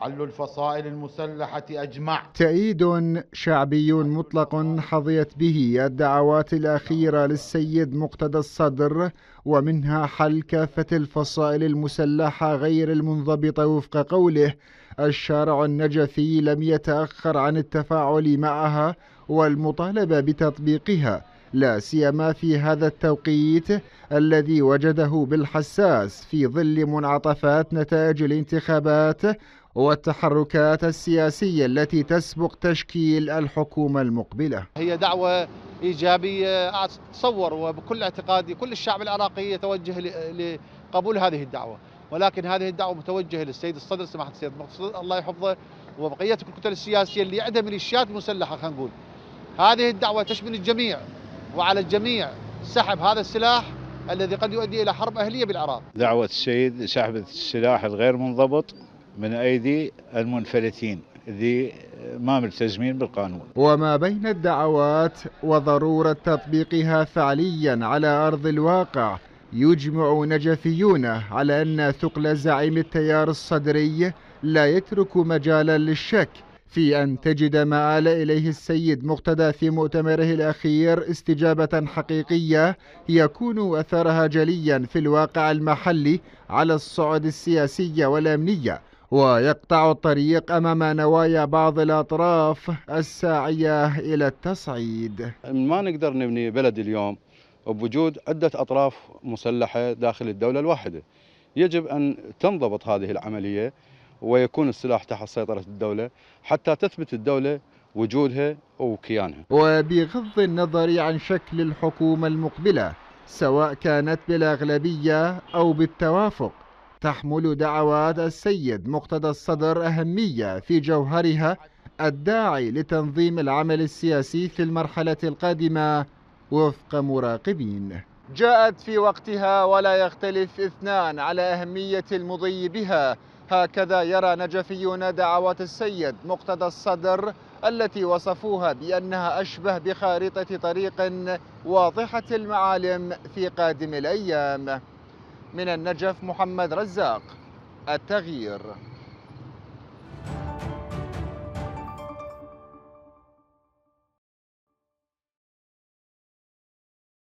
حل الفصائل المسلحة أجمع تأييد شعبي مطلق حظيت به الدعوات الأخيرة للسيد مقتدى الصدر ومنها حل كافة الفصائل المسلحة غير المنضبطة وفق قوله الشارع النجفي لم يتأخر عن التفاعل معها والمطالبة بتطبيقها لا سيما في هذا التوقيت الذي وجده بالحساس في ظل منعطفات نتائج الانتخابات والتحركات السياسية التي تسبق تشكيل الحكومة المقبلة هي دعوة إيجابية أتصور وبكل اعتقادي كل الشعب العراقي يتوجه لقبول هذه الدعوة ولكن هذه الدعوة متوجهة للسيد الصدر سماحة السيد المقصود الله يحفظه وبقية الكتل السياسية اللي عندها ميليشيات مسلحة خلينا نقول هذه الدعوة تشمل الجميع وعلى الجميع سحب هذا السلاح الذي قد يؤدي إلى حرب أهلية بالعراق دعوة السيد سحب السلاح الغير منضبط من أيدي المنفلتين ذي ما ملتزمين بالقانون وما بين الدعوات وضرورة تطبيقها فعليا على أرض الواقع يجمع نجفيون على أن ثقل زعيم التيار الصدري لا يترك مجالا للشك في أن تجد ما آل إليه السيد مقتدى في مؤتمره الأخير استجابة حقيقية يكون أثرها جليا في الواقع المحلي على الصعد السياسية والأمنية ويقطع الطريق أمام نوايا بعض الأطراف الساعية إلى التصعيد ما نقدر نبني بلد اليوم بوجود عدة أطراف مسلحة داخل الدولة الواحدة يجب أن تنضبط هذه العملية ويكون السلاح تحت سيطرة الدولة حتى تثبت الدولة وجودها وكيانها وبغض النظر عن شكل الحكومة المقبلة سواء كانت بالأغلبية أو بالتوافق تحمل دعوات السيد مقتدى الصدر أهمية في جوهرها الداعي لتنظيم العمل السياسي في المرحلة القادمة وفق مراقبين جاءت في وقتها ولا يختلف اثنان على أهمية المضي بها هكذا يرى نجفيون دعوة السيد مقتدى الصدر التي وصفوها بأنها أشبه بخارطة طريق واضحة المعالم في قادم الأيام من النجف محمد رزاق التغيير